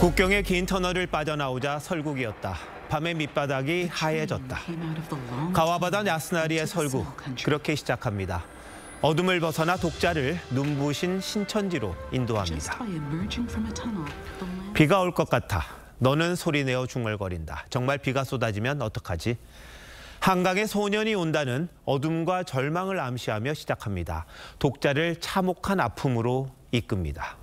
국경의 긴 터널을 빠져나오자 설국이었다. 밤의 밑바닥이 하얘졌다. 가와바다 야스나리의 설국, 그렇게 시작합니다. 어둠을 벗어나 독자를 눈부신 신천지로 인도합니다. 비가 올 것 같아. 너는 소리내어 중얼거린다. 정말 비가 쏟아지면 어떡하지? 한강에 소년이 온다는 어둠과 절망을 암시하며 시작합니다. 독자를 참혹한 아픔으로 이끕니다.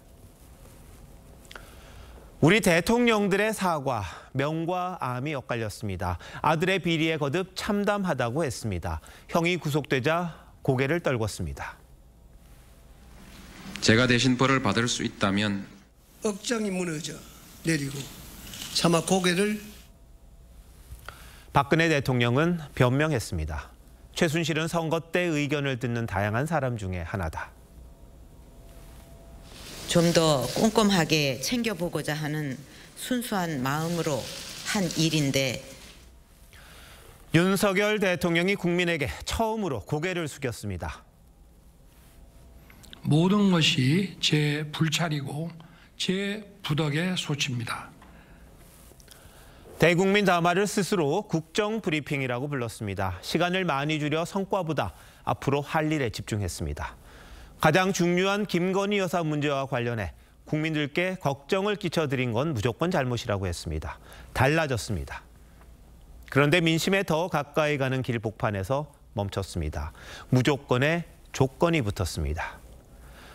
우리 대통령들의 사과, 명과 암이 엇갈렸습니다. 아들의 비리에 거듭 참담하다고 했습니다. 형이 구속되자 고개를 떨궜습니다. 제가 대신 벌을 받을 수 있다면 억장이 무너져 내리고 차마 고개를 박근혜 대통령은 변명했습니다. 최순실은 선거 때 의견을 듣는 다양한 사람 중에 하나다. 좀더 꼼꼼하게 챙겨보고자 하는 순수한 마음으로 한 일인데 윤석열 대통령이 국민에게 처음으로 고개를 숙였습니다. 모든 것이 제 불찰이고 제 부덕의 소치입니다. 대국민 담화를 스스로 국정 브리핑이라고 불렀습니다. 시간을 많이 줄여 성과보다 앞으로 할 일에 집중했습니다. 가장 중요한 김건희 여사 문제와 관련해 국민들께 걱정을 끼쳐드린 건 무조건 잘못이라고 했습니다. 달라졌습니다. 그런데 민심에 더 가까이 가는 길 복판에서 멈췄습니다. 무조건의 조건이 붙었습니다.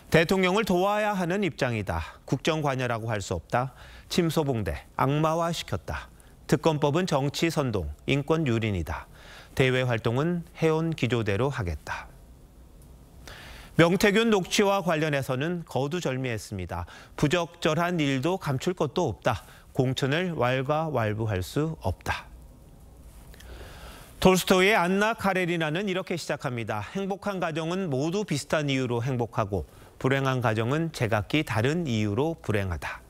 대통령을 도와야 하는 입장이다. 국정관여라고 할 수 없다. 침소봉대, 악마화시켰다. 특검법은 정치 선동, 인권 유린이다. 대외 활동은 해온 기조대로 하겠다. 명태균 녹취와 관련해서는 거두절미했습니다. 부적절한 일도 감출 것도 없다. 공천을 왈가왈부할 수 없다. 톨스토이의 안나 카레리나는 이렇게 시작합니다. 행복한 가정은 모두 비슷한 이유로 행복하고 불행한 가정은 제각기 다른 이유로 불행하다.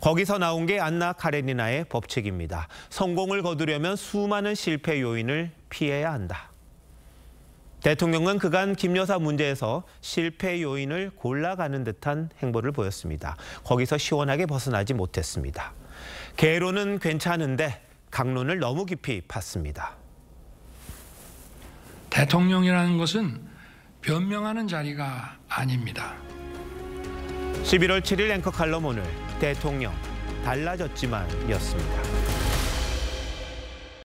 거기서 나온 게 안나 카레리나의 법칙입니다. 성공을 거두려면 수많은 실패 요인을 피해야 한다. 대통령은 그간 김 여사 문제에서 실패 요인을 골라가는 듯한 행보를 보였습니다. 거기서 시원하게 벗어나지 못했습니다. 개론은 괜찮은데 강론을 너무 깊이 팠습니다. 대통령이라는 것은 변명하는 자리가 아닙니다. 11월 7일 앵커 칼럼 오늘 대통령 달라졌지만이었습니다.